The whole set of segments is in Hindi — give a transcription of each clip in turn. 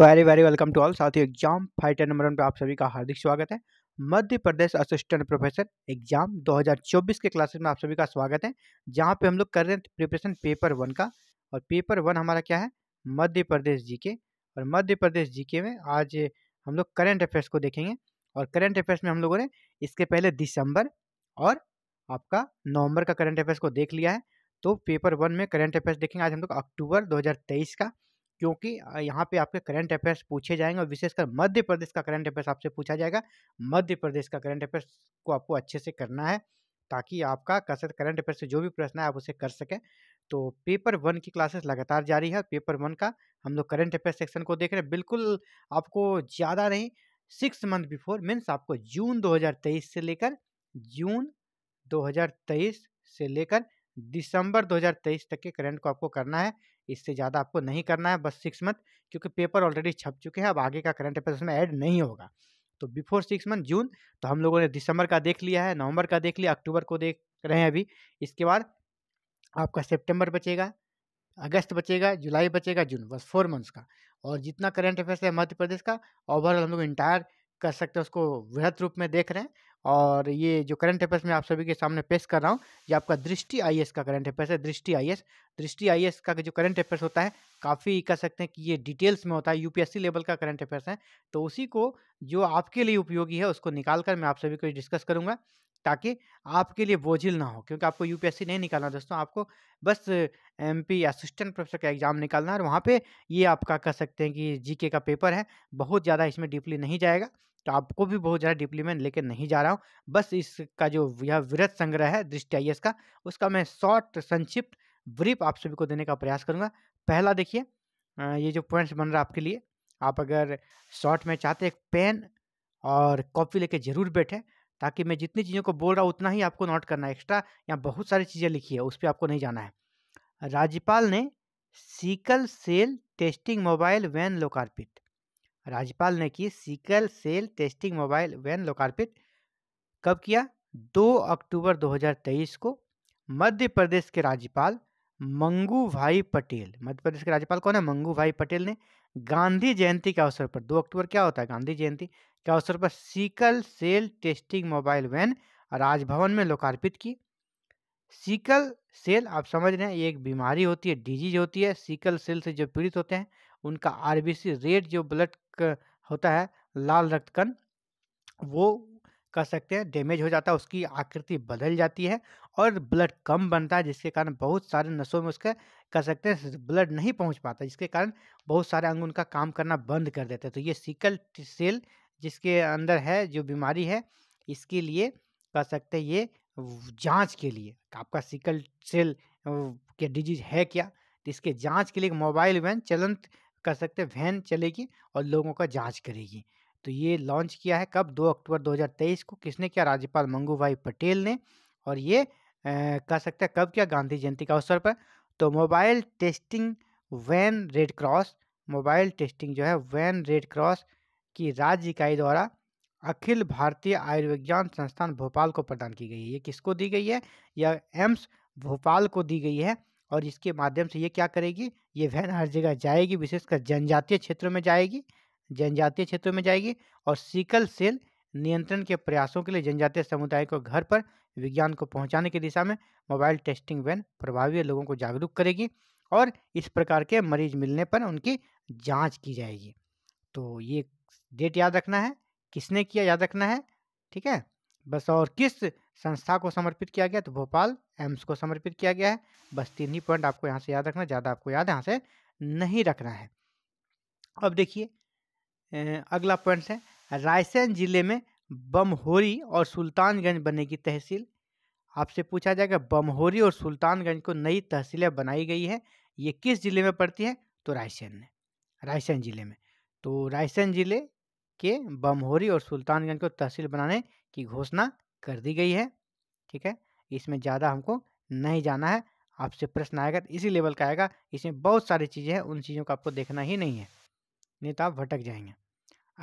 very very welcome to all साथ ही एग्जाम फाइटर नंबर वन पे आप सभी का हार्दिक स्वागत है Madhya Pradesh assistant professor exam 2024 के क्लासेस में आप सभी का स्वागत है जहाँ पे हम लोग कर रहे हैं प्रिपरेशन पेपर वन का और पेपर वन हमारा क्या है मध्य प्रदेश जीके और मध्य प्रदेश जीके में आज हम लोग करेंट अफेयर्स को देखेंगे और करेंट अफेयर्स में हम लोगों ने इसके पहले दिसंबर और आपका नवम्बर का करेंट अफेयर्स को देख लिया है तो पेपर वन में करेंट अफेयर्स देखेंगे आज हम लोग अक्टूबर दो का क्योंकि यहाँ पे आपके करंट अफेयर्स पूछे जाएंगे और विशेषकर मध्य प्रदेश का करंट अफेयर्स आपसे पूछा जाएगा मध्य प्रदेश का करंट अफेयर्स को आपको अच्छे से करना है ताकि आपका कसर करंट अफेयर्स से जो भी प्रश्न है आप उसे कर सकें तो पेपर वन की क्लासेस लगातार जारी है पेपर वन का हम लोग करंट अफेयर सेक्शन को देख रहे हैं बिल्कुल आपको ज़्यादा नहीं सिक्स मंथ बिफोर मीन्स आपको जून दो से लेकर जून दो से लेकर दिसंबर 2023 तक के करंट को आपको करना है इससे ज़्यादा आपको नहीं करना है बस सिक्स मंथ क्योंकि पेपर ऑलरेडी छप चुके हैं अब आगे का करंट अफेयर्स उसमें ऐड नहीं होगा तो बिफोर सिक्स मंथ जून तो हम लोगों ने दिसंबर का देख लिया है नवंबर का देख लिया अक्टूबर को देख रहे हैं अभी इसके बाद आपका सेप्टेम्बर बचेगा अगस्त बचेगा जुलाई बचेगा जून बस फोर मंथ्स का और जितना करंट अफेयर्स है मध्य प्रदेश का ओवरऑल हम लोग इंटायर कर सकते हैं उसको वृहत रूप में देख रहे हैं और ये जो करंट अफेयर्स मैं आप सभी के सामने पेश कर रहा हूँ ये आपका दृष्टि आई का करंट अफेयर्स है दृष्टि आई दृष्टि आई का जो करंट अफेयर्स होता है काफ़ी कह सकते हैं कि ये डिटेल्स में होता है यूपीएससी लेवल का करंट अफेयर्स है तो उसी को जो आपके लिए उपयोगी है उसको निकाल कर मैं आप सभी को डिस्कस करूँगा ताकि आपके लिए बोझिल ना हो क्योंकि आपको यू नहीं निकालना दोस्तों आपको बस एम असिस्टेंट प्रोफेसर का एग्ज़ाम निकालना है और वहाँ पर ये आपका कह सकते हैं कि जी का पेपर है बहुत ज़्यादा इसमें डीपली नहीं जाएगा तो आपको भी बहुत ज़्यादा डीपली में लेकर नहीं जा रहा हूँ बस इसका जो यह विरत संग्रह है दृष्टि आई का उसका मैं शॉर्ट संक्षिप्त ब्रीफ आप सभी को देने का प्रयास करूँगा पहला देखिए ये जो पॉइंट्स बन रहा है आपके लिए आप अगर शॉर्ट में चाहते एक पेन और कॉपी लेके ज़रूर बैठे ताकि मैं जितनी चीज़ों को बोल रहा हूँ उतना ही आपको नोट करना है एक्स्ट्रा यहाँ बहुत सारी चीज़ें लिखी है उस पर आपको नहीं जाना है राज्यपाल ने sickle cell testing mobile van लोकार्पित राज्यपाल ने की sickle cell testing mobile van लोकार्पित कब किया 2 अक्टूबर 2023 को मध्य प्रदेश के राज्यपाल मंगू भाई पटेल मध्य प्रदेश के राज्यपाल कौन है मंगू भाई पटेल ने गांधी जयंती के अवसर पर 2 अक्टूबर क्या होता है गांधी जयंती के अवसर पर sickle cell testing mobile van राजभवन में लोकार्पित की सिकल सेल आप समझ रहे हैं ये एक बीमारी होती है डिजीज होती है सिकल सेल से जो पीड़ित होते हैं उनका आरबीसी रेट जो ब्लड होता है लाल रक्त कण वो कह सकते हैं डैमेज हो जाता है उसकी आकृति बदल जाती है और ब्लड कम बनता है जिसके कारण बहुत सारे नसों में उसके कह सकते हैं ब्लड नहीं पहुंच पाता जिसके कारण बहुत सारे अंग उनका काम करना बंद कर देते हैं तो ये सिकल सेल जिसके अंदर है जो बीमारी है इसके लिए कह सकते हैं ये जांच के लिए तो आपका सिकल सेल के डिजीज है क्या तो इसके जांच के लिए मोबाइल वैन चलंत कर सकते हैं वैन चलेगी और लोगों का जांच करेगी तो ये लॉन्च किया है कब 2 अक्टूबर 2023 को किसने किया राज्यपाल मंगू भाई पटेल ने और ये कह सकते हैं कब किया गांधी जयंती के अवसर पर तो mobile testing van red cross mobile testing जो है वैन रेड क्रॉस की राज्य इकाई द्वारा अखिल भारतीय आयुर्विज्ञान संस्थान भोपाल को प्रदान की गई है ये किसको दी गई है या एम्स भोपाल को दी गई है और इसके माध्यम से ये क्या करेगी ये वैन हर जगह जाएगी विशेषकर जनजातीय क्षेत्रों में जाएगी जनजातीय क्षेत्रों में जाएगी और सिकल सेल नियंत्रण के प्रयासों के लिए जनजातीय समुदाय को घर पर विज्ञान को पहुंचाने की दिशा में मोबाइल टेस्टिंग वैन प्रभावी लोगों को जागरूक करेगी और इस प्रकार के मरीज मिलने पर उनकी जाँच की जाएगी तो ये डेट याद रखना है किसने किया याद रखना है ठीक है बस और किस संस्था को समर्पित किया गया तो भोपाल एम्स को समर्पित किया गया है बस तीन ही पॉइंट आपको यहाँ से याद रखना ज़्यादा आपको याद यहाँ से नहीं रखना है अब देखिए अगला पॉइंट है रायसेन जिले में बमहोरी और सुल्तानगंज बनेगी तहसील आपसे पूछा जाएगा बमहोरी और सुल्तानगंज को नई तहसीलें बनाई गई है ये किस ज़िले में पड़ती है तो रायसेन में रायसेन ज़िले में तो रायसेन ज़िले के बमहोरी और सुल्तानगंज को तहसील बनाने की घोषणा कर दी गई है ठीक है इसमें ज़्यादा हमको नहीं जाना है आपसे प्रश्न आएगा तो इसी लेवल का आएगा इसमें बहुत सारी चीज़ें हैं उन चीज़ों को आपको देखना ही नहीं है नहीं तो आप भटक जाएंगे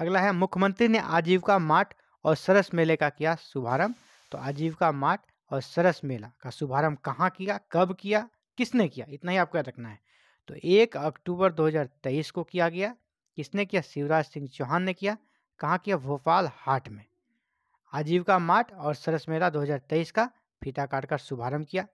अगला है मुख्यमंत्री ने आजीविका मार्ट और सरस मेले का किया शुभारंभ तो आजीविका मार्ट और सरस मेला का शुभारंभ कहाँ किया कब किया किसने किया इतना ही आपको याद रखना है तो एक अक्टूबर 2023 को किया गया किसने किया शिवराज सिंह चौहान ने किया कहाँ किया भोपाल हाट में आजीविका मार्ट और सरस मेला 2023 का फीता काटकर शुभारंभ किया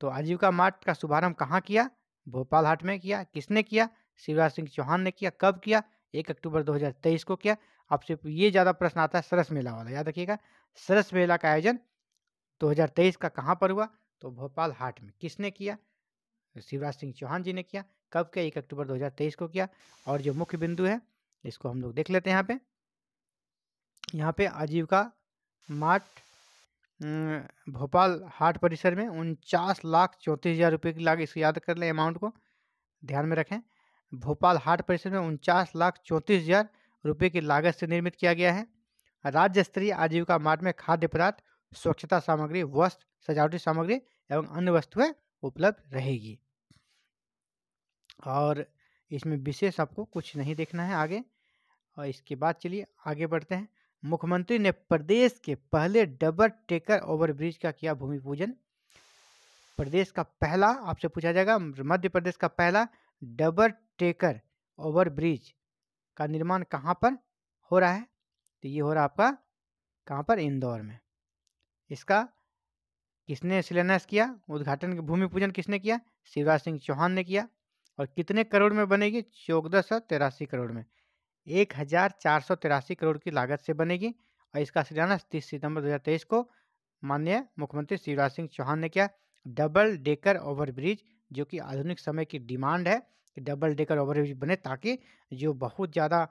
तो आजीविका मार्ट का शुभारंभ कहाँ किया भोपाल हाट में किया किसने किया शिवराज सिंह चौहान ने किया कब किया एक अक्टूबर 2023 को किया आपसे ये ज़्यादा प्रश्न आता है सरस मेला वाला याद रखिएगा सरस मेला का आयोजन 2023 का कहाँ पर हुआ तो भोपाल हाट में किसने किया शिवराज सिंह चौहान जी ने किया कब किया एक अक्टूबर 2023 को किया और जो मुख्य बिंदु है इसको हम लोग देख लेते हैं यहाँ पे यहाँ पे आजीविका मार्ट भोपाल हाट परिसर में उनचास लाख चौंतीस हज़ार रुपये की लागत इसको याद कर लें अमाउंट को ध्यान में रखें भोपाल हाट परिसर में उनचास लाख चौंतीस हज़ार रुपये की लागत से निर्मित किया गया है राज्य स्तरीय आजीविका मार्ट में खाद्य पदार्थ स्वच्छता सामग्री वस्त्र सजावटी सामग्री एवं अन्य वस्तुएँ उपलब्ध रहेगी और इसमें विशेष आपको कुछ नहीं देखना है आगे और इसके बाद चलिए आगे बढ़ते हैं मुख्यमंत्री ने प्रदेश के पहले डबल टेकर ओवरब्रिज का किया भूमि पूजन प्रदेश का पहला आपसे पूछा जाएगा मध्य प्रदेश का पहला डबल टेकर ओवरब्रिज का निर्माण कहाँ पर हो रहा है तो ये हो रहा आपका कहाँ पर इंदौर में इसका किसने शिलान्यास किया उद्घाटन भूमि पूजन किसने किया शिवराज सिंह चौहान ने किया और कितने करोड़ में बनेगी चौदह सौ तिरासी करोड़ में एक हज़ार चार सौ तिरासी करोड़ की लागत से बनेगी और इसका शिलान्यास तीस सितंबर 2023 को माननीय मुख्यमंत्री शिवराज सिंह चौहान ने किया डबल डेकर ओवरब्रिज जो कि आधुनिक समय की डिमांड है कि डबल डेकर ओवरब्रिज बने ताकि जो बहुत ज़्यादा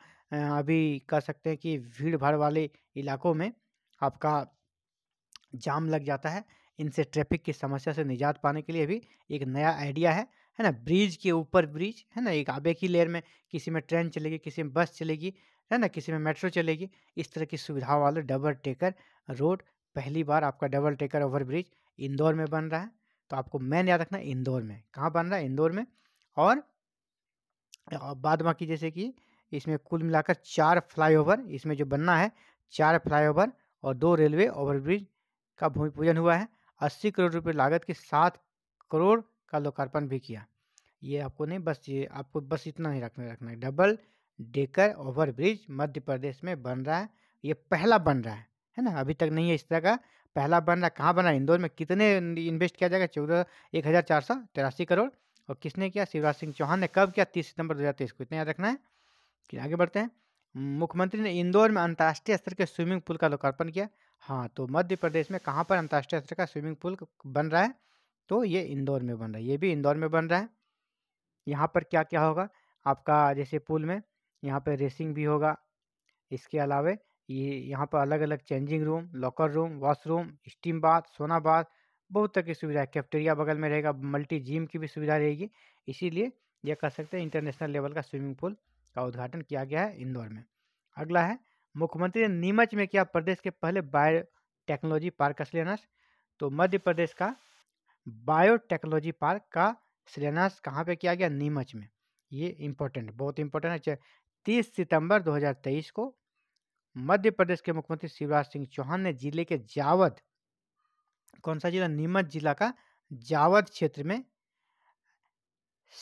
अभी कह सकते हैं कि भीड़ भाड़ वाले इलाकों में आपका जाम लग जाता है इनसे ट्रैफिक की समस्या से निजात पाने के लिए भी एक नया आइडिया है है ना ब्रिज के ऊपर ब्रिज है ना एक आबे की लेयर में किसी में ट्रेन चलेगी किसी में बस चलेगी है ना किसी में मेट्रो चलेगी इस तरह की सुविधाओं वाले डबल टेकर रोड पहली बार आपका double decker over bridge Indore में बन रहा है तो आपको मैन याद रखना इंदौर में कहाँ बन रहा है इंदौर में और बाद बाकी जैसे कि इसमें कुल मिलाकर चार फ्लाईओवर इसमें जो बनना है चार फ्लाईओवर और दो रेलवे ओवरब्रिज का भूमि पूजन हुआ है अस्सी करोड़ रुपये लागत के सात करोड़ का लोकार्पण भी किया ये आपको नहीं बस ये आपको बस इतना ही रखना रखना है double decker over bridge Madhya Pradesh में बन रहा है ये पहला बन रहा है है ना अभी तक नहीं है इस तरह का पहला बन रहा है कहाँ बना इंदौर में कितने इन्वेस्ट किया जाएगा चौदह एक हज़ार चार सौ तिरासी करोड़ और किसने किया शिवराज सिंह चौहान ने कब किया तीस सितंबर दो हज़ार तेईस को इतना याद रखना है कि आगे बढ़ते हैं मुख्यमंत्री ने इंदौर में अंतर्राष्ट्रीय स्तर के स्विमिंग पूल का लोकार्पण किया हाँ तो मध्य प्रदेश में कहाँ पर अंतर्राष्ट्रीय स्तर का स्विमिंग पूल बन रहा है तो ये इंदौर में बन रहा है ये भी इंदौर में बन रहा है यहाँ पर क्या क्या होगा आपका जैसे पुल में यहाँ पर रेसिंग भी होगा इसके अलावा ये यहाँ पर अलग अलग changing room locker room washroom steam bath sauna bath बहुत तरह की सुविधा है कैफ्टेरिया बगल में रहेगा मल्टी जिम की भी सुविधा रहेगी इसीलिए यह कह सकते हैं इंटरनेशनल लेवल का स्विमिंग पूल का उद्घाटन किया गया है इंदौर में अगला है मुख्यमंत्री ने नीमच में किया प्रदेश के पहले बायो टेक्नोलॉजी पार्क का शिलान्यास तो मध्य प्रदेश का बायोटेक्नोलॉजी पार्क का शिलान्यास कहाँ पे किया गया नीमच में ये इम्पोर्टेंट बहुत इंपॉर्टेंट है तीस सितंबर 2023 को मध्य प्रदेश के मुख्यमंत्री शिवराज सिंह चौहान ने जिले के जावद कौन सा जिला नीमच जिला का जावद क्षेत्र में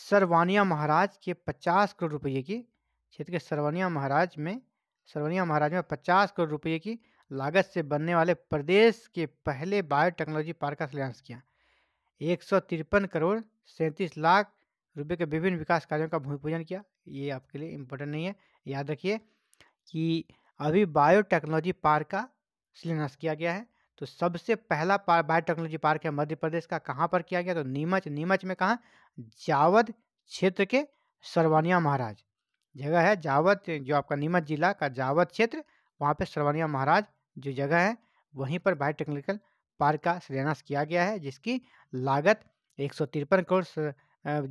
सरवानिया महाराज के पचास करोड़ रुपये की क्षेत्र के सरवानिया महाराज में सरवनिया महाराज में 50 करोड़ रुपए की लागत से बनने वाले प्रदेश के पहले बायोटेक्नोलॉजी पार्क का शिलान्यास किया एक सौ तिरपन करोड़ सैंतीस लाख रुपए के विभिन्न विकास कार्यों का भूमि पूजन किया ये आपके लिए इम्पोर्टेंट नहीं है याद रखिए कि अभी बायोटेक्नोलॉजी पार्क का शिलान्यास किया गया है तो सबसे पहला पार बायोटेक्नोलॉजी पार्क है मध्य प्रदेश का कहाँ पर किया गया तो नीमच नीमच में कहाँ जावद क्षेत्र के सरवानिया महाराज जगह है जावद जो आपका नीमच जिला का जावद क्षेत्र वहाँ पे सरवानिया महाराज जो जगह है वहीं पर बायोटेक्निकल पार्क का शिलान्यास किया गया है जिसकी लागत एक करोड़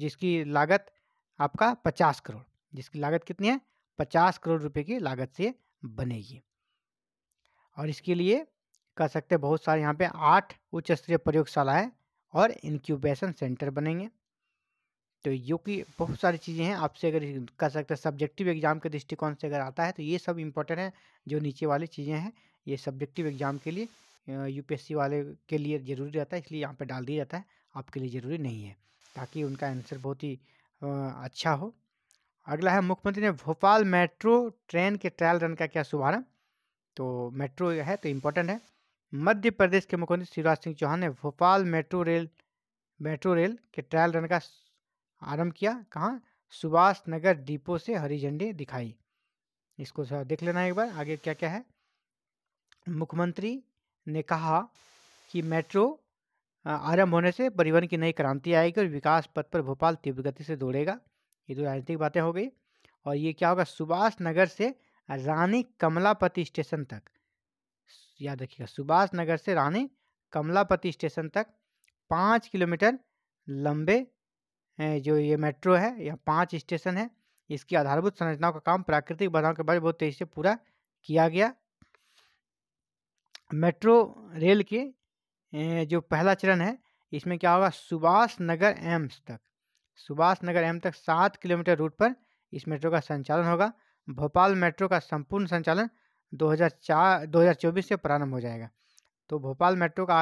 जिसकी लागत आपका पचास करोड़ जिसकी लागत कितनी है पचास करोड़ रुपए की लागत से बनेगी और इसके लिए कह सकते हैं बहुत सारे यहाँ पे आठ उच्च स्तरीय प्रयोगशालाएँ और इनक्यूबेशन सेंटर बनेंगे तो यू की बहुत सारी चीज़ें हैं आपसे अगर कह सकते हैं सब्जेक्टिव एग्जाम के दृष्टिकोण से अगर आता है तो ये सब इम्पोर्टेंट है जो नीचे वाली चीज़ें हैं ये सब्जेक्टिव एग्जाम के लिए यूपीएससी वाले के लिए ज़रूरी रहता है इसलिए यहाँ पे डाल दिया जाता है आपके लिए ज़रूरी नहीं है ताकि उनका आंसर बहुत ही अच्छा हो अगला है मुख्यमंत्री ने भोपाल मेट्रो ट्रेन के ट्रायल रन का क्या शुभारंभ तो मेट्रो है तो इम्पोर्टेंट है मध्य प्रदेश के मुख्यमंत्री शिवराज सिंह चौहान ने Bhopal metro rail metro rail के ट्रायल रन का आरंभ किया कहाँ सुभाष नगर डिपो से हरी झंडी दिखाई इसको देख लेना एक बार आगे क्या क्या है मुख्यमंत्री ने कहा कि मेट्रो आरंभ होने से परिवहन की नई क्रांति आएगी और विकास पथ पर भोपाल तीव्र गति से दौड़ेगा ये तो राजनीतिक बातें हो गई और ये क्या होगा सुभाष नगर से रानी कमलापति स्टेशन तक याद रखिएगा सुभाष नगर से रानी कमलापति स्टेशन तक पाँच किलोमीटर लंबे जो ये मेट्रो है या पाँच स्टेशन है इसकी आधारभूत संरचनाओं का काम प्राकृतिक बाधाओं के बाद बहुत तेज़ी से पूरा किया गया मेट्रो रेल के जो पहला चरण है इसमें क्या होगा सुभाष नगर एम्स तक सुभाष नगर एम्स तक सात किलोमीटर रूट पर इस मेट्रो का संचालन होगा भोपाल मेट्रो का संपूर्ण संचालन 2004 2024 से प्रारंभ हो जाएगा तो भोपाल मेट्रो का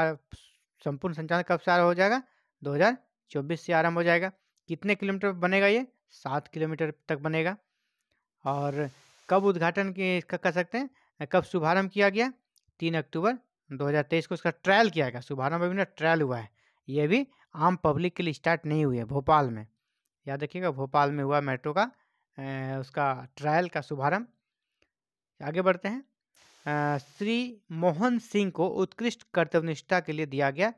संपूर्ण संचालन कब से आरंभ हो जाएगा 2024 से आरंभ हो जाएगा कितने किलोमीटर बनेगा ये सात किलोमीटर तक बनेगा और कब उद्घाटन इसका कर सकते हैं कब शुभारम्भ किया गया तीन अक्टूबर 2023 को इसका ट्रायल किया गया शुभारंभ अभी ना ट्रायल हुआ है ये भी आम पब्लिक के लिए स्टार्ट नहीं हुई है भोपाल में याद रखिएगा भोपाल में हुआ मेट्रो का उसका ट्रायल का शुभारंभ आगे बढ़ते हैं श्री मोहन सिंह को उत्कृष्ट कर्तव्यनिष्ठा के लिए दिया गया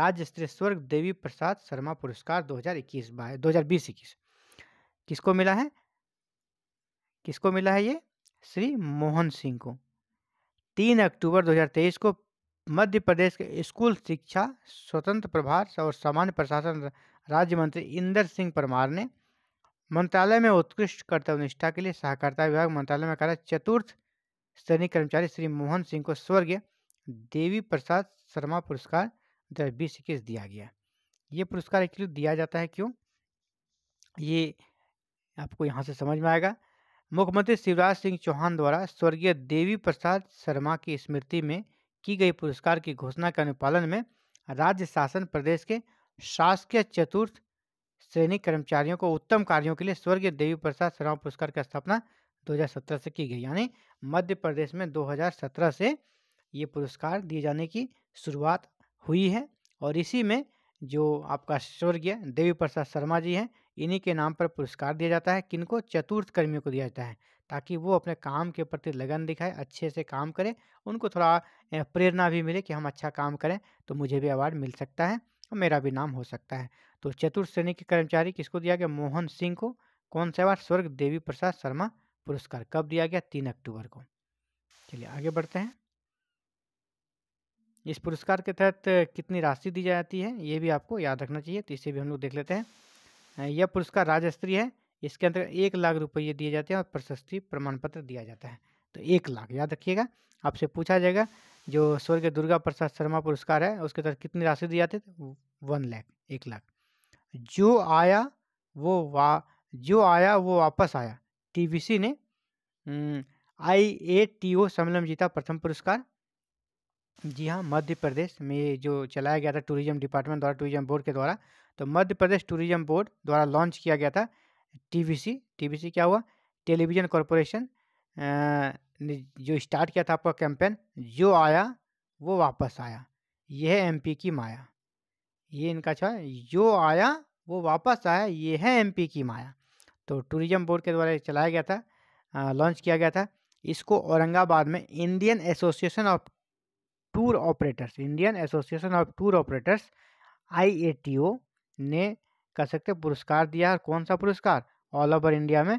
राज्य स्तरीय स्वर्ग देवी प्रसाद शर्मा पुरस्कार 2021 बाय 2020-21 किसको मिला है किसको मिला है ये श्री मोहन सिंह को तीन अक्टूबर 2023 को मध्य प्रदेश के स्कूल शिक्षा स्वतंत्र प्रभार और सामान्य प्रशासन राज्य मंत्री इंदर सिंह परमार ने मंत्रालय में उत्कृष्ट कर्तव्य निष्ठा के लिए सहकारिता विभाग मंत्रालय में कार्य चतुर्थ श्रेणी कर्मचारी श्री मोहन सिंह को स्वर्गीय देवी प्रसाद शर्मा पुरस्कार दो हज़ार बीस इक्कीस दिया गया ये पुरस्कार एक्चुअली दिया जाता है क्यों ये आपको यहाँ से समझ में आएगा मुख्यमंत्री शिवराज सिंह चौहान द्वारा स्वर्गीय देवी प्रसाद शर्मा की स्मृति में की गई पुरस्कार की घोषणा के अनुपालन में राज्य शासन प्रदेश के शासकीय चतुर्थ श्रेणी कर्मचारियों को उत्तम कार्यों के लिए स्वर्गीय देवी प्रसाद शर्मा पुरस्कार की स्थापना 2017 से की गई यानी मध्य प्रदेश में 2017 से ये पुरस्कार दिए जाने की शुरुआत हुई है और इसी में जो आपका स्वर्गीय देवी प्रसाद शर्मा जी हैं इन्हीं के नाम पर पुरस्कार दिया जाता है किनको चतुर्थ कर्मियों को दिया जाता है ताकि वो अपने काम के प्रति लगन दिखाए अच्छे से काम करें उनको थोड़ा प्रेरणा भी मिले कि हम अच्छा काम करें तो मुझे भी अवार्ड मिल सकता है और मेरा भी नाम हो सकता है तो चतुर्थ श्रेणी के कर्मचारी किसको दिया गया मोहन सिंह को कौन सा अवार्ड स्वर्ग देवी प्रसाद शर्मा पुरस्कार कब दिया गया तीन अक्टूबर को चलिए आगे बढ़ते हैं इस पुरस्कार के तहत कितनी राशि दी जाती है ये भी आपको याद रखना चाहिए तो इसे भी हम लोग देख लेते हैं यह पुरस्कार राज्य स्तरीय है इसके अंतर्गत एक लाख रुपये दिए जाते हैं और प्रशस्ति प्रमाण पत्र दिया जाता है तो एक लाख याद रखिएगा आपसे पूछा जाएगा जो स्वर्गीय दुर्गा प्रसाद शर्मा पुरस्कार है उसके तहत कितनी राशि दी जाती है तो वन लाख एक लाख जो आया वो वा जो आया वो वापस आया टीबीसी ने आई ए टी ओ सम्मेलन जीता प्रथम पुरस्कार जी हाँ मध्य प्रदेश में जो चलाया गया था टूरिज्म डिपार्टमेंट द्वारा टूरिज्म बोर्ड के द्वारा तो मध्य प्रदेश टूरिज्म बोर्ड द्वारा लॉन्च किया गया था टीवीसी टीवीसी क्या हुआ टेलीविज़न कॉरपोरेशन ने जो स्टार्ट किया था आपका कैंपेन जो आया वो वापस आया यह है एमपी की माया ये इनका अच्छा जो आया वो वापस आया ये है एम की माया तो टूरिज्म बोर्ड के द्वारा चलाया गया था लॉन्च किया गया था इसको औरंगाबाद में Indian association of tour operators Indian association of tour operators I A T O ने कह सकते पुरस्कार दिया और कौन सा पुरस्कार ऑल ओवर इंडिया में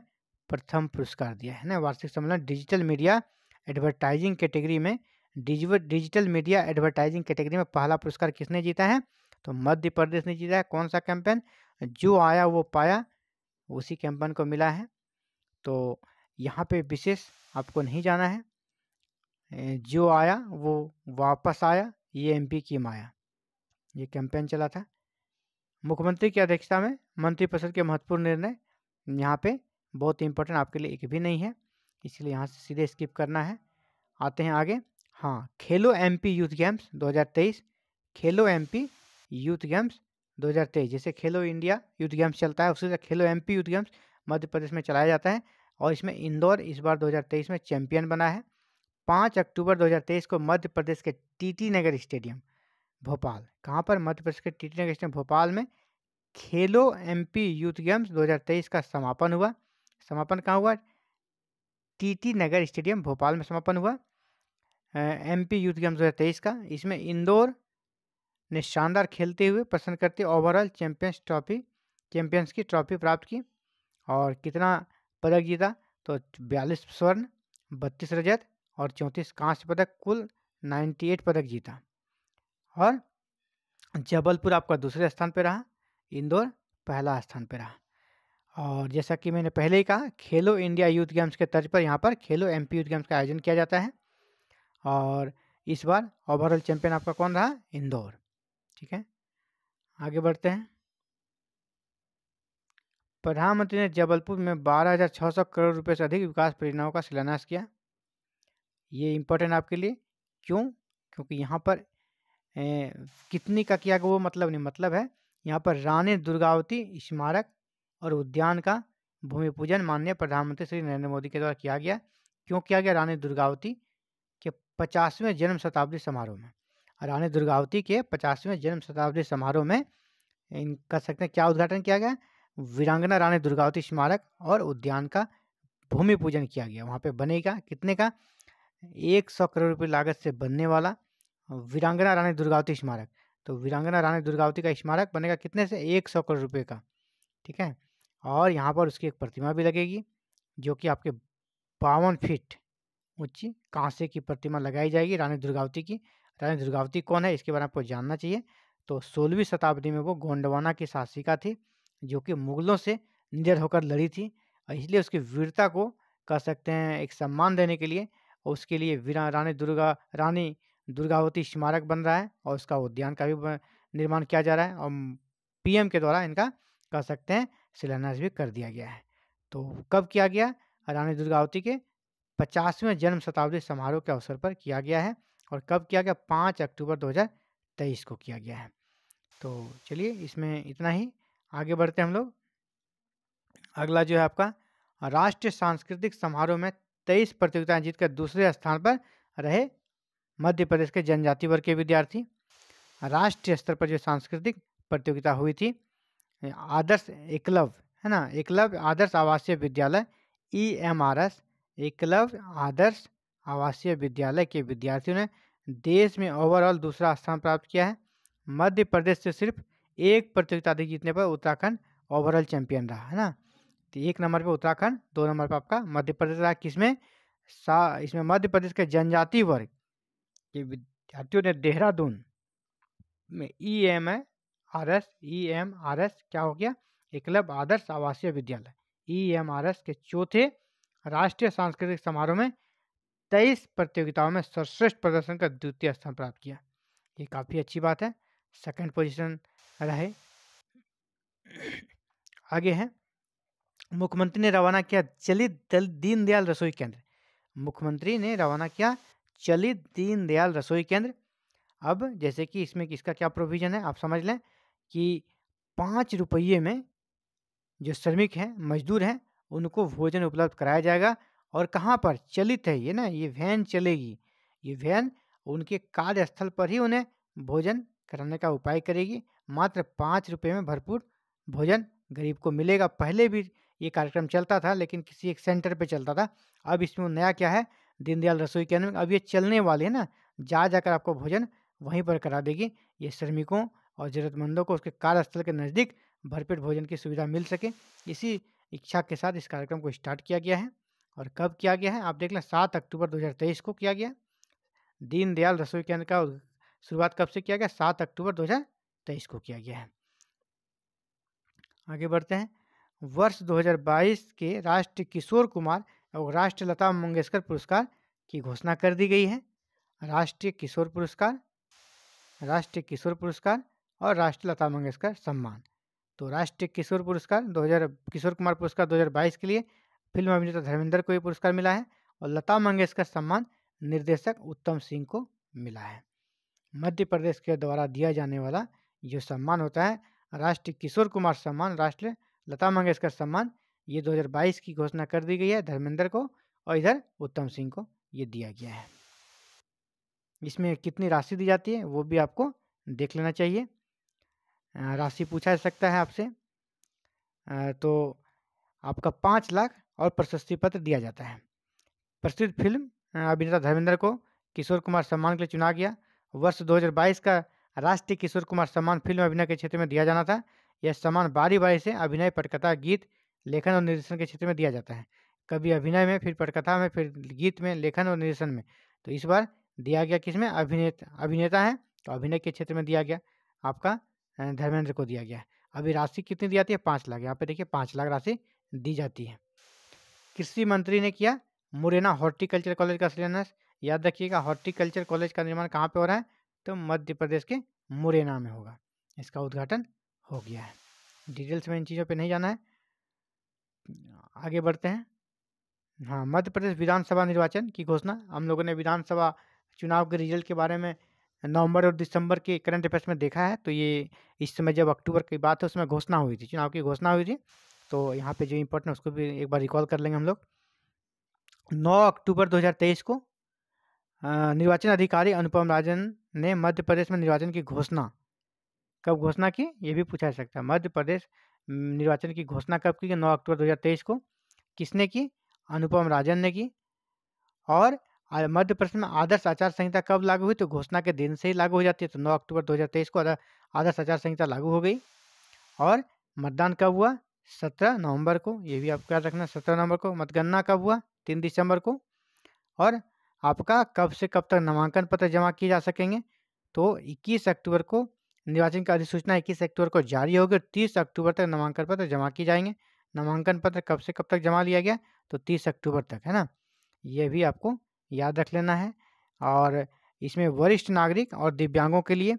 प्रथम पुरस्कार दिया है ना वार्षिक सम्मेलन डिजिटल मीडिया एडवर्टाइजिंग कैटेगरी में डिजिटल मीडिया एडवर्टाइजिंग कैटेगरी में पहला पुरस्कार किसने जीता है तो मध्य प्रदेश ने जीता है कौन सा कैंपेन जो आया वो पाया उसी कैंपेन को मिला है तो यहाँ पे विशेष आपको नहीं जाना है जो आया वो वापस आया ये एमपी की माया ये कैंपेन चला था मुख्यमंत्री की अध्यक्षता में मंत्रिपरिषद के महत्वपूर्ण निर्णय यहाँ पे बहुत इंपॉर्टेंट आपके लिए एक भी नहीं है इसलिए यहाँ से सीधे स्किप करना है आते हैं आगे हाँ खेलो एमपी यूथ गेम्स 2023 खेलो एमपी यूथ गेम्स 2023 जैसे खेलो इंडिया यूथ गेम्स चलता है उसी तरह Khelo M youth games Madhya Pradesh में चलाया जाता है और इसमें इंदौर इस बार 2023 में चैंपियन बना है पाँच अक्टूबर 2023 को मध्य प्रदेश के टीटी नगर स्टेडियम भोपाल कहाँ पर मध्य प्रदेश के टीटी स्टेडियम भोपाल में खेलो एमपी यूथ गेम्स 2023 का समापन हुआ समापन कहाँ हुआ टीटी नगर स्टेडियम भोपाल में समापन हुआ एमपी यूथ गेम्स 2023 का इसमें इंदौर ने शानदार खेलते हुए पसंद करते ओवरऑल चैंपियंस ट्रॉफी चैंपियंस की ट्रॉफी प्राप्त की और कितना पदक जीता तो बयालीस स्वर्ण बत्तीस रजत और चौंतीस कांस्य पदक कुल एट पदक जीता और जबलपुर आपका दूसरे स्थान पर रहा इंदौर पहला स्थान पर रहा और जैसा कि मैंने पहले ही कहा खेलो इंडिया यूथ गेम्स के तर्ज पर यहाँ पर खेलो एमपी यूथ गेम्स का आयोजन किया जाता है और इस बार ओवरऑल चैंपियन आपका कौन रहा इंदौर ठीक है आगे बढ़ते हैं प्रधानमंत्री ने जबलपुर में 12,600 करोड़ रुपए से अधिक विकास परियोजनाओं का शिलान्यास किया ये इम्पोर्टेंट आपके लिए क्यों क्योंकि यहाँ पर कितनी का किया गया वो मतलब नहीं मतलब है यहाँ पर रानी दुर्गावती स्मारक और उद्यान का भूमि पूजन माननीय प्रधानमंत्री श्री नरेंद्र मोदी के द्वारा किया गया क्यों किया गया रानी दुर्गावती के पचासवें जन्म शताब्दी समारोह में रानी दुर्गावती के पचासवें जन्म शताब्दी समारोह में इन कर सकते हैं क्या उद्घाटन किया गया वीरांगना रानी दुर्गावती स्मारक और उद्यान का भूमि पूजन किया गया वहाँ पर बनेगा कितने का एक सौ करोड़ रुपये लागत से बनने वाला वीरांगना रानी दुर्गावती स्मारक तो वीरांगना रानी दुर्गावती का स्मारक बनेगा कितने से एक सौ करोड़ रुपये का ठीक है और यहाँ पर उसकी एक प्रतिमा भी लगेगी जो कि आपके बावन फीट ऊंची कांसे की प्रतिमा लगाई जाएगी रानी दुर्गावती की रानी दुर्गावती कौन है इसके बारे में आपको जानना चाहिए तो सोलहवीं शताब्दी में वो गोंडवाना की शासिका थी जो कि मुगलों से निजर होकर लड़ी थी और इसलिए उसकी वीरता को कह सकते हैं एक सम्मान देने के लिए उसके लिए वीरा रानी दुर्गा रानी दुर्गावती स्मारक बन रहा है और उसका उद्यान का भी निर्माण किया जा रहा है और पीएम के द्वारा इनका कह सकते हैं शिलान्यास भी कर दिया गया है तो कब किया गया रानी दुर्गावती के पचासवें जन्म शताब्दी समारोह के अवसर पर किया गया है और कब किया गया पाँच अक्टूबर 2023 को किया गया है तो चलिए इसमें इतना ही आगे बढ़ते हैं हम लोग अगला जो है आपका राष्ट्रीय सांस्कृतिक समारोह में तेईस प्रतियोगिताएं जीतकर दूसरे स्थान पर रहे मध्य प्रदेश के जनजाति वर्ग के विद्यार्थी राष्ट्रीय स्तर पर जो सांस्कृतिक प्रतियोगिता हुई थी आदर्श एकलव है ना Eklavya Adarsh Awasiya Vidyalaya E M R S Eklavya Adarsh Awasiya Vidyalaya के विद्यार्थियों ने देश में ओवरऑल दूसरा स्थान प्राप्त किया है मध्य प्रदेश से सिर्फ एक प्रतियोगिता जीतने पर उत्तराखंड ओवरऑल चैंपियन रहा है ना तो एक नंबर पे उत्तराखंड दो नंबर पे आपका मध्य प्रदेश रहा किसमें सा इसमें मध्य प्रदेश के जनजाति वर्ग कि विद्यार्थियों ने देहरादून में E M A R S E M R S क्या हो गया Eklavya Adarsh Awasiya Vidyalaya E M R S के चौथे राष्ट्रीय सांस्कृतिक समारोह में तेईस प्रतियोगिताओं में सर्वश्रेष्ठ प्रदर्शन का द्वितीय स्थान प्राप्त किया ये काफ़ी अच्छी बात है सेकंड पोजीशन रहे आगे हैं मुख्यमंत्री ने रवाना किया चलित दल दीनदयाल रसोई केंद्र मुख्यमंत्री ने रवाना किया चलित दीनदयाल रसोई केंद्र अब जैसे कि इसमें किसका क्या प्रोविज़न है आप समझ लें कि पाँच रुपये में जो श्रमिक हैं मजदूर हैं उनको भोजन उपलब्ध कराया जाएगा और कहाँ पर चलित है ये ना ये वैन चलेगी ये वैन उनके कार्यस्थल पर ही उन्हें भोजन कराने का उपाय करेगी मात्र पाँच रुपये में भरपूर भोजन गरीब को मिलेगा पहले भी ये कार्यक्रम चलता था लेकिन किसी एक सेंटर पे चलता था अब इसमें नया क्या है दीनदयाल रसोई केंद्र में अब ये चलने वाले हैं ना जा जाकर आपको भोजन वहीं पर करा देगी ये श्रमिकों और ज़रूरतमंदों को उसके कार्यस्थल के नज़दीक भरपेट भोजन की सुविधा मिल सके इसी इच्छा के साथ इस कार्यक्रम को स्टार्ट किया गया है और कब किया गया है आप देख लें सात अक्टूबर 2023 को किया गया दीनदयाल रसोई केंद्र का शुरुआत कब से किया गया सात अक्टूबर 2023 को किया गया है आगे बढ़ते हैं वर्ष 2022 के राष्ट्रीय किशोर कुमार और राष्ट्रीय लता मंगेशकर पुरस्कार की घोषणा कर दी गई है राष्ट्रीय किशोर पुरस्कार राष्ट्रीय किशोर पुरस्कार और राष्ट्रीय लता मंगेशकर सम्मान तो राष्ट्रीय किशोर पुरस्कार 2000 किशोर कुमार पुरस्कार 2022 के लिए फिल्म अभिनेता धर्मेंद्र को ये पुरस्कार मिला है और लता मंगेशकर सम्मान निर्देशक उत्तम सिंह को मिला है मध्य प्रदेश के द्वारा दिया जाने वाला जो सम्मान होता है राष्ट्रीय किशोर कुमार सम्मान राष्ट्रीय लता मंगेशकर सम्मान ये 2022 की घोषणा कर दी गई है धर्मेंद्र को और इधर उत्तम सिंह को ये दिया गया है इसमें कितनी राशि दी जाती है वो भी आपको देख लेना चाहिए राशि पूछा जा सकता है आपसे तो आपका पाँच लाख और प्रशस्ति पत्र दिया जाता है प्रसिद्ध फिल्म अभिनेता धर्मेंद्र को किशोर कुमार सम्मान के लिए चुना गया वर्ष 2022 का राष्ट्रीय किशोर कुमार सम्मान फिल्म अभिनय के क्षेत्र में दिया जाना था यह सम्मान बारी बारी से अभिनय पटकथा गीत लेखन और निर्देशन के क्षेत्र में दिया जाता है कभी अभिनय में फिर पटकथा में फिर गीत में लेखन और निर्देशन में तो इस बार दिया गया किसमें अभिनेता अभिनेता है तो अभिनय के क्षेत्र में दिया गया आपका धर्मेंद्र को दिया गया है अभी राशि कितनी दी जाती है पाँच लाख यहाँ पे देखिए पाँच लाख राशि दी जाती है कृषि मंत्री ने किया मुरैना हॉर्टिकल्चर कॉलेज का शिलान्यास याद रखिएगा हॉर्टिकल्चर कॉलेज का निर्माण कहाँ पे हो रहा है तो मध्य प्रदेश के मुरैना में होगा इसका उद्घाटन हो गया है डिटेल्स में इन चीज़ों पर नहीं जाना है आगे बढ़ते हैं हाँ मध्य प्रदेश विधानसभा निर्वाचन की घोषणा हम लोगों ने विधानसभा चुनाव के रिजल्ट के बारे में नवंबर और दिसंबर के करंट अफेयर्स में देखा है तो ये इस समय जब अक्टूबर की बात है उसमें घोषणा हुई थी चुनाव की घोषणा हुई थी तो यहाँ पे जो इम्पोर्टेंट उसको भी एक बार रिकॉल कर लेंगे हम लोग नौ अक्टूबर दो को निर्वाचन अधिकारी अनुपम राजन ने मध्य प्रदेश में निर्वाचन की घोषणा कब घोषणा की ये भी पूछा जा सकता है मध्य प्रदेश निर्वाचन की घोषणा कब की गई नौ अक्टूबर 2023 को किसने की अनुपम राजन ने की और मध्य प्रदेश में आदर्श आचार संहिता कब लागू हुई तो घोषणा के दिन से ही लागू हो जाती है तो 9 अक्टूबर 2023 को आदर्श आचार संहिता लागू हो गई और मतदान कब हुआ 17 नवंबर को ये भी आपको याद रखना 17 नवंबर को मतगणना कब हुआ 3 दिसंबर को और आपका कब से कब तक नामांकन पत्र जमा किए जा सकेंगे तो 21 अक्टूबर को निर्वाचन की अधिसूचना इक्कीस अक्टूबर को जारी होगी और तीस अक्टूबर तक नामांकन पत्र जमा किए जाएंगे नामांकन पत्र कब से कब तक जमा लिया गया तो तीस अक्टूबर तक है ना ये भी आपको याद रख लेना है और इसमें वरिष्ठ नागरिक और दिव्यांगों के लिए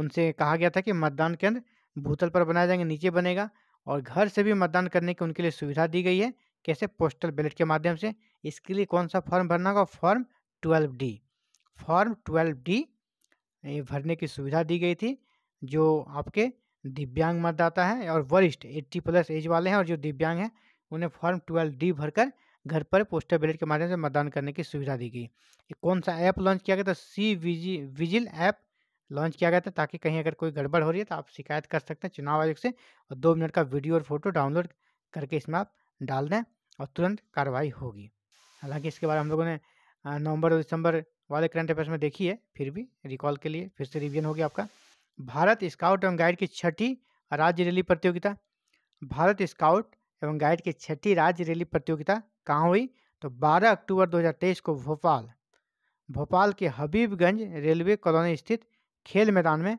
उनसे कहा गया था कि मतदान केंद्र भूतल पर बनाए जाएंगे नीचे बनेगा और घर से भी मतदान करने की उनके लिए सुविधा दी गई है कैसे पोस्टल बैलेट के माध्यम से इसके लिए कौन सा फॉर्म भरना होगा form twelve D form twelve D भरने की सुविधा दी गई थी जो आपके दिव्यांग मतदाता हैं और वरिष्ठ 80 प्लस एज वाले हैं और जो दिव्यांग हैं उन्हें फॉर्म ट्वेल्व डी भरकर घर पर पोस्टर बैलेट के माध्यम से मतदान करने की सुविधा दी गई कौन सा ऐप लॉन्च किया गया था सी विजी विजिल ऐप लॉन्च किया गया था ताकि कहीं अगर कोई गड़बड़ हो रही है तो आप शिकायत कर सकते हैं चुनाव आयोग से और दो मिनट का वीडियो और फोटो डाउनलोड करके इसमें आप डाल दें और तुरंत कार्रवाई होगी हालांकि इसके बाद हम लोगों ने नवंबर और दिसंबर वाले करंट अफेयर्स में देखी है फिर भी रिकॉल के लिए फिर से रिविजन हो गया आपका भारत स्काउट एवं गाइड की छठी राज्य रैली प्रतियोगिता भारत स्काउट एवं गाइड की छठी राज्य रैली प्रतियोगिता कहाँ हुई तो 12 अक्टूबर 2023 को भोपाल भोपाल के हबीबगंज रेलवे कॉलोनी स्थित खेल मैदान में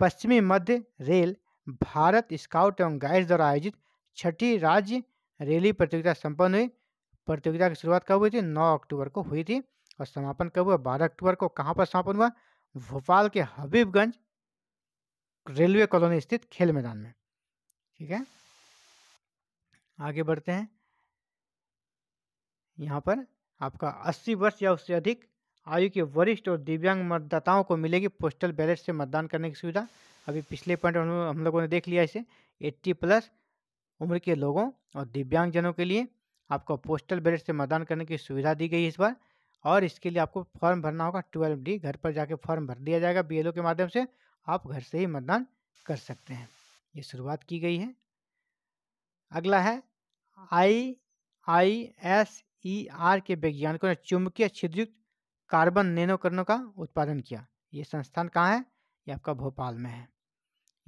पश्चिमी मध्य रेल भारत स्काउट एवं गाइड्स द्वारा आयोजित छठी राज्य रैली प्रतियोगिता संपन्न हुई प्रतियोगिता की शुरुआत कब हुई थी 9 अक्टूबर को हुई थी और समापन कब हुआ 12 अक्टूबर को कहाँ पर समापन हुआ भोपाल के हबीबगंज रेलवे कॉलोनी स्थित खेल मैदान में ठीक है आगे बढ़ते हैं यहाँ पर आपका 80 वर्ष या उससे अधिक आयु के वरिष्ठ और दिव्यांग मतदाताओं को मिलेगी पोस्टल बैलेट से मतदान करने की सुविधा अभी पिछले पॉइंट हम लोगों ने देख लिया इसे 80 प्लस उम्र के लोगों और दिव्यांगजनों के लिए आपको पोस्टल बैलेट से मतदान करने की सुविधा दी गई इस बार और इसके लिए आपको फॉर्म भरना होगा ट्वेल्व डी घर पर जाके फॉर्म भर दिया जाएगा बी के माध्यम से आप घर से ही मतदान कर सकते हैं ये शुरुआत की गई है अगला है आई आई एस ई आर के वैज्ञानिकों ने चुंबकीय छिद्रयुक्त कार्बन नैनोकरणों का उत्पादन किया ये संस्थान कहाँ है ये आपका भोपाल में है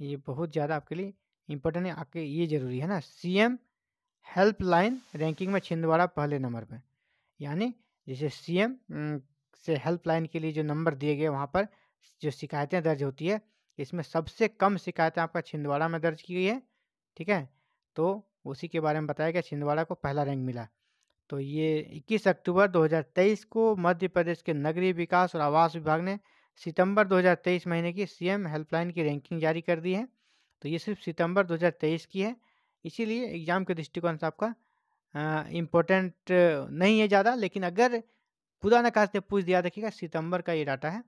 ये बहुत ज़्यादा आपके लिए इम्पोर्टेंट है आपके ये जरूरी है ना सी एम हेल्पलाइन रैंकिंग में छिंदवाड़ा पहले नंबर पर यानी जैसे सी एम से हेल्पलाइन के लिए जो नंबर दिए गए वहाँ पर जो शिकायतें दर्ज होती है इसमें सबसे कम शिकायतें आपका छिंदवाड़ा में दर्ज की गई है ठीक है तो उसी के बारे में बताया गया छिंदवाड़ा को पहला रैंक मिला तो ये 21 अक्टूबर 2023 को मध्य प्रदेश के नगरीय विकास और आवास विभाग ने सितंबर 2023 महीने की सीएम हेल्पलाइन की रैंकिंग जारी कर दी है तो ये सिर्फ सितंबर 2023 की है इसीलिए एग्ज़ाम के दृष्टिकोण से आपका इम्पोर्टेंट नहीं है ज़्यादा लेकिन अगर खुदा नखास्ते पूछ दिया देखिएगा सितंबर का ये डाटा है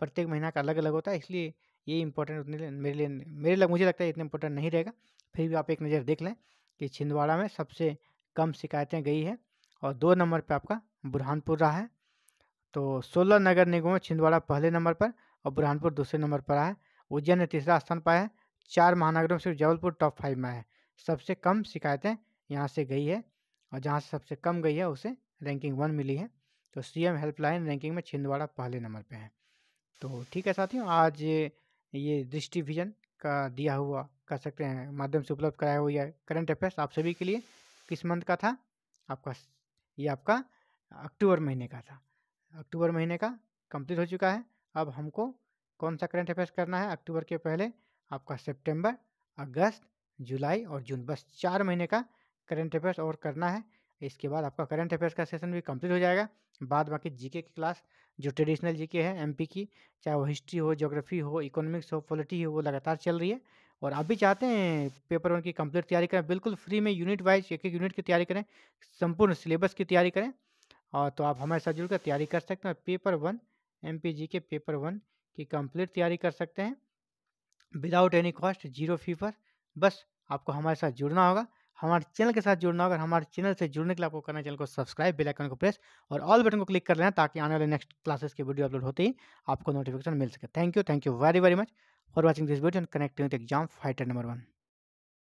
प्रत्येक महीना का अलग अलग होता है इसलिए ये इम्पोर्टेंट उतने मेरे लिए मेरे लग मुझे लगता है इतना इम्पोर्टेंट नहीं रहेगा फिर भी आप एक नज़र देख लें कि छिंदवाड़ा में सबसे कम शिकायतें गई है और दो नंबर पर आपका बुरहानपुर रहा है तो सोलह नगर निगम में छिंदवाड़ा पहले नंबर पर और बुरहानपुर दूसरे नंबर पर रहा है उज्जैन ने तीसरा स्थान पाया है चार महानगरों में सिर्फ जबलपुर टॉप फाइव में है सबसे कम शिकायतें यहाँ से गई है और जहाँ से सबसे कम गई है उसे रैंकिंग वन मिली है तो सीएम हेल्पलाइन रैंकिंग में छिंदवाड़ा पहले नंबर पर है तो ठीक है साथियों आज ये दृष्टि विजन का दिया हुआ कह सकते हैं माध्यम से उपलब्ध कराया हुआ करंट अफेयर्स आप सभी के लिए किस मंथ का था आपका ये आपका अक्टूबर महीने का था अक्टूबर महीने का कंप्लीट हो चुका है अब हमको कौन सा करंट अफेयर्स करना है अक्टूबर के पहले आपका सितंबर अगस्त जुलाई और जून बस चार महीने का करंट अफेयर्स और करना है इसके बाद आपका करंट अफेयर्स का सेशन भी कंप्लीट हो जाएगा बाद बाकी जीके की क्लास जो ट्रेडिशनल जीके है एमपी की चाहे वो हिस्ट्री हो ज्योग्राफी हो इकोनॉमिक्स हो पॉलिटी हो वो लगातार चल रही है और आप भी चाहते हैं पेपर वन की कंप्लीट तैयारी करें बिल्कुल फ्री में यूनिट वाइज एक एक यूनिट की तैयारी करें संपूर्ण सिलेबस की तैयारी करें और तो आप हमारे साथ जुड़कर तैयारी कर सकते हैं पेपर वन एम के पेपर वन की कंप्लीट तैयारी कर सकते हैं without any cost zero fee पर बस आपको हमारे साथ जुड़ना होगा हमारे चैनल के साथ जुड़ना अगर हमारे चैनल से जुड़ने के लिए आपको करना चैनल को सब्सक्राइब बेल आइकन को प्रेस और ऑल बटन को क्लिक कर लेना ताकि आने वाले नेक्स्ट क्लासेस की वीडियो अपलोड होते ही आपको नोटिफिकेशन मिल सके thank you thank you very very much for watching this video and connecting with exam fighter number one